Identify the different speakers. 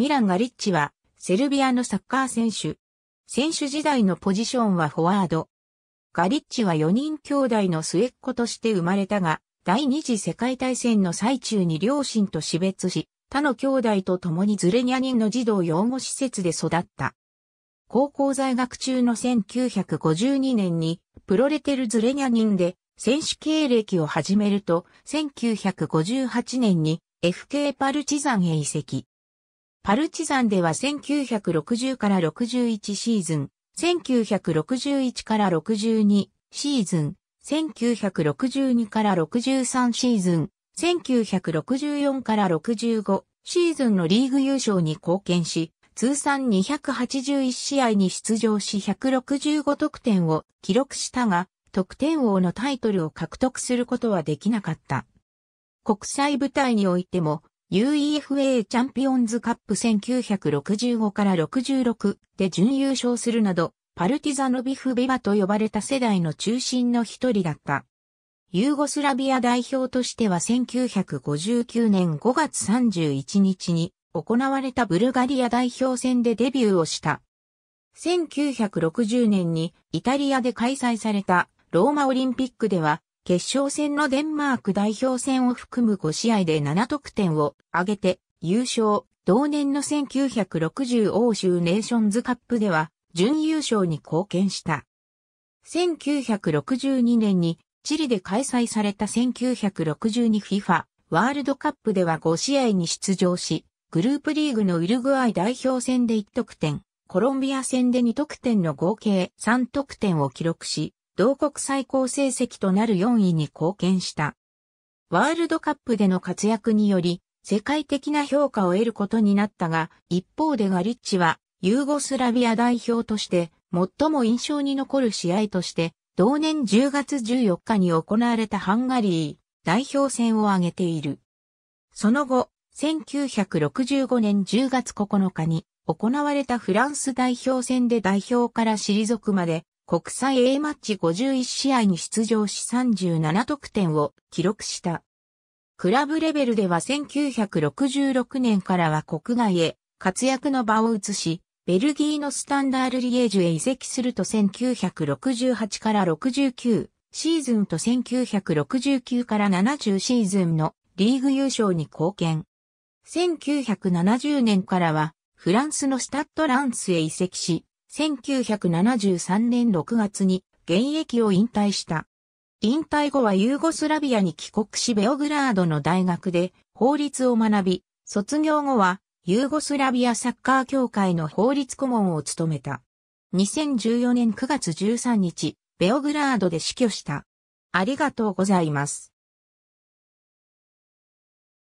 Speaker 1: ミラン・ガリッチは、セルビアのサッカー選手。選手時代のポジションはフォワード。ガリッチは4人兄弟の末っ子として生まれたが、第二次世界大戦の最中に両親と死別し、他の兄弟と共にズレニャ人の児童養護施設で育った。高校在学中の1952年に、プロレテルズレニャ人で選手経歴を始めると、1958年に FK パルチザンへ移籍。パルチザンでは1960から61シーズン、1961から62シーズン、1962から63シーズン、1964から65シーズンのリーグ優勝に貢献し、通算281試合に出場し165得点を記録したが、得点王のタイトルを獲得することはできなかった。国際舞台においても UEFA チャンピオンズカップ1965から66で準優勝するなど、パルティザノビフベバと呼ばれた世代の中心の一人だった。ユーゴスラビア代表としては1959年5月31日に行われたブルガリア代表戦でデビューをした。1960年にイタリアで開催されたローマオリンピックでは決勝戦のデンマーク代表戦を含む5試合で7得点を挙げて優勝。同年の1960欧州ネーションズカップでは準優勝に貢献した。1962年にチリで開催された 1962FIFA ワールドカップでは5試合に出場し、グループリーグのウルグアイ代表戦で1得点、コロンビア戦で2得点の合計3得点を記録し、同国最高成績となる4位に貢献した。ワールドカップでの活躍により、世界的な評価を得ることになったが、一方でガリッチは、ユーゴスラビア代表として、最も印象に残る試合として、同年10月14日に行われたハンガリー代表戦を挙げている。その後、1965年10月9日に行われたフランス代表戦で代表から退くまで国際 A マッチ51試合に出場し37得点を記録した。クラブレベルでは1966年からは国外へ活躍の場を移し、ベルギーのスタンダールリエージュへ移籍すると1968から69シーズンと1969から70シーズンのリーグ優勝に貢献。1970年からはフランスのスタッドランスへ移籍し、1973年6月に現役を引退した。引退後はユーゴスラビアに帰国しベオグラードの大学で法律を学び、卒業後はユーゴスラビアサッカー協会の法律顧問を務めた。2014年9月13日、ベオグラードで死去した。ありがとうございます。